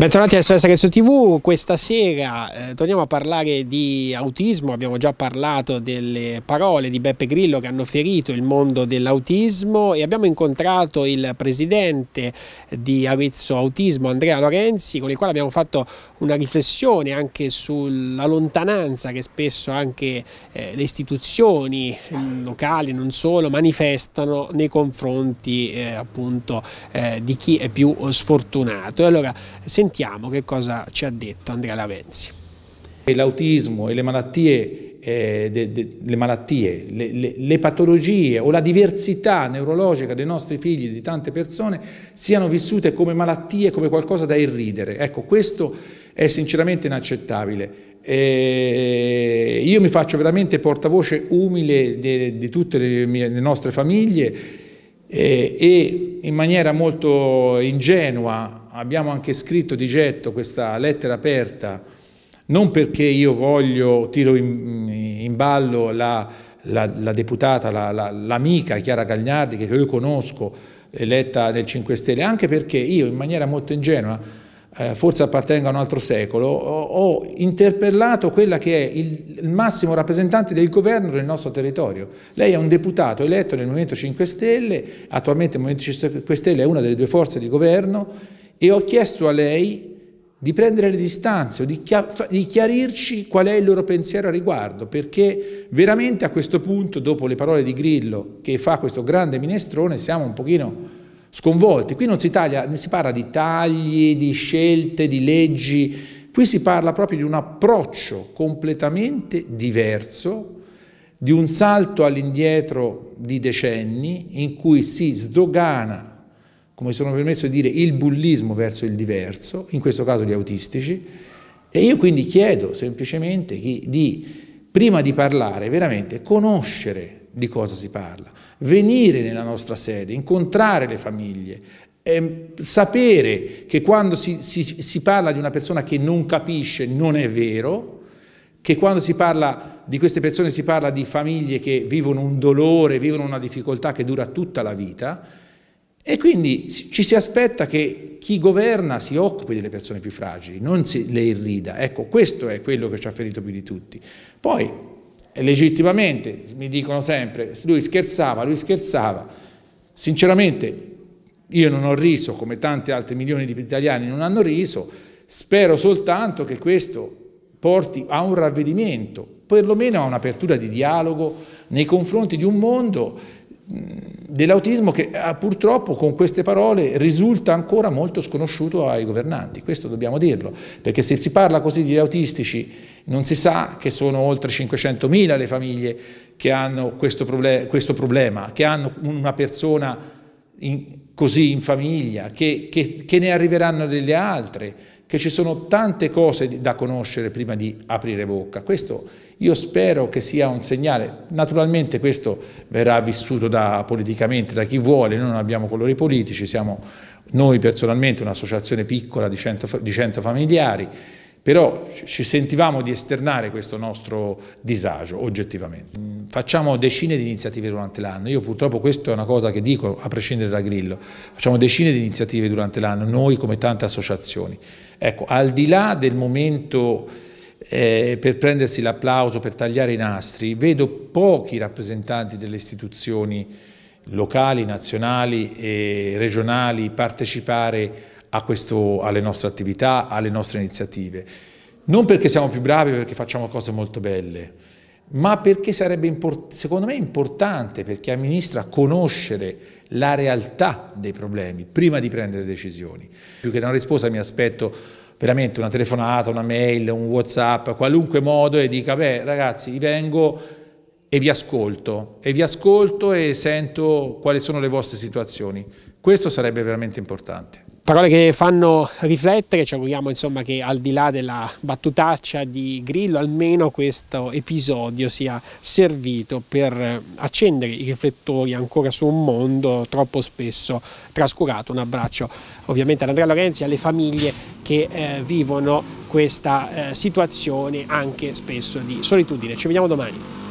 Bentornati a SOS Arezzo TV, questa sera eh, torniamo a parlare di autismo, abbiamo già parlato delle parole di Beppe Grillo che hanno ferito il mondo dell'autismo e abbiamo incontrato il presidente di Arezzo Autismo Andrea Lorenzi con il quale abbiamo fatto una riflessione anche sulla lontananza che spesso anche eh, le istituzioni mm, locali, non solo, manifestano nei confronti eh, appunto eh, di chi è più sfortunato. E allora, Sentiamo che cosa ci ha detto Andrea Lavenzi. L'autismo e le malattie eh, de, de, le malattie, le, le, le, patologie o la diversità neurologica dei nostri figli, e di tante persone, siano vissute come malattie, come qualcosa da irridere. Ecco, questo è sinceramente inaccettabile. Eh, io mi faccio veramente portavoce umile di tutte le, mie, le, nostre famiglie eh, e in maniera molto ingenua abbiamo anche scritto di getto questa lettera aperta, non perché io voglio, tiro in, in ballo la, la, la deputata, l'amica la, Chiara Gagliardi, che io conosco, eletta nel 5 Stelle, anche perché io in maniera molto ingenua eh, forse appartengo a un altro secolo, ho, ho interpellato quella che è il, il, massimo rappresentante del governo del nostro territorio. Lei è un deputato eletto nel Movimento 5 Stelle, attualmente il Movimento 5 Stelle è una delle due forze di governo e ho chiesto a lei di prendere le distanze o di, chiarirci qual è il loro pensiero a riguardo, perché veramente a questo punto, dopo le parole di Grillo che fa questo grande minestrone, siamo un pochino sconvolti. Qui non si, taglia, si parla di tagli, di scelte, di leggi, qui si parla proprio di un approccio completamente diverso, di un salto all'indietro di decenni in cui si sdogana come sono permesso di dire, il bullismo verso il diverso, in questo caso gli autistici, e io quindi chiedo semplicemente di, prima di parlare, veramente conoscere di cosa si parla, venire nella nostra sede, incontrare le famiglie, eh, sapere che quando si, si, si parla di una persona che non capisce non è vero, che quando si parla di queste persone si parla di famiglie che vivono un dolore, vivono una difficoltà che dura tutta la vita, e quindi ci si aspetta che chi governa si occupi delle persone più fragili, non le irrida. Ecco, questo è quello che ci ha ferito più di tutti. Poi, eh, legittimamente, mi dicono sempre, lui scherzava, lui scherzava. Sinceramente, io non ho riso, come tanti altri milioni di italiani non hanno riso, spero soltanto che questo porti a un ravvedimento, perlomeno a un'apertura di dialogo nei confronti di un mondo dell'autismo che ah, purtroppo con queste parole risulta ancora molto sconosciuto ai governanti, questo dobbiamo dirlo, perché se si parla così di autistici non si sa che sono oltre 500.000 le famiglie che hanno questo, proble questo problema, che hanno una persona in, così in famiglia, che, che, che ne arriveranno delle altre, che ci sono tante cose da conoscere prima di aprire bocca. Questo io spero che sia un segnale. Naturalmente questo verrà vissuto da, politicamente da chi vuole, noi non abbiamo colori politici, siamo noi personalmente un'associazione piccola di 100, di 100 familiari, però ci sentivamo di esternare questo nostro disagio oggettivamente. Mm, facciamo decine di iniziative durante l'anno, io purtroppo questa è una cosa che dico a prescindere da Grillo, facciamo decine di iniziative durante l'anno, noi come tante associazioni. Ecco, al di là del momento eh, per prendersi l'applauso, per tagliare i nastri, vedo pochi rappresentanti delle istituzioni locali, nazionali e regionali partecipare a questo, alle nostre attività, alle nostre iniziative. Non perché siamo più bravi, perché facciamo cose molto belle, ma perché sarebbe secondo me importante per chi amministra conoscere la realtà dei problemi prima di prendere decisioni. Più che una risposta mi aspetto veramente una telefonata, una mail, un whatsapp, qualunque modo e dica beh ragazzi vengo e vi ascolto e vi ascolto e sento quali sono le vostre situazioni. Questo sarebbe veramente importante. Parole che fanno riflettere, ci auguriamo insomma, che al di là della battutaccia di Grillo almeno questo episodio sia servito per accendere i riflettori ancora su un mondo troppo spesso trascurato. Un abbraccio ovviamente ad Andrea Lorenzi e alle famiglie che eh, vivono questa eh, situazione anche spesso di solitudine. Ci vediamo domani.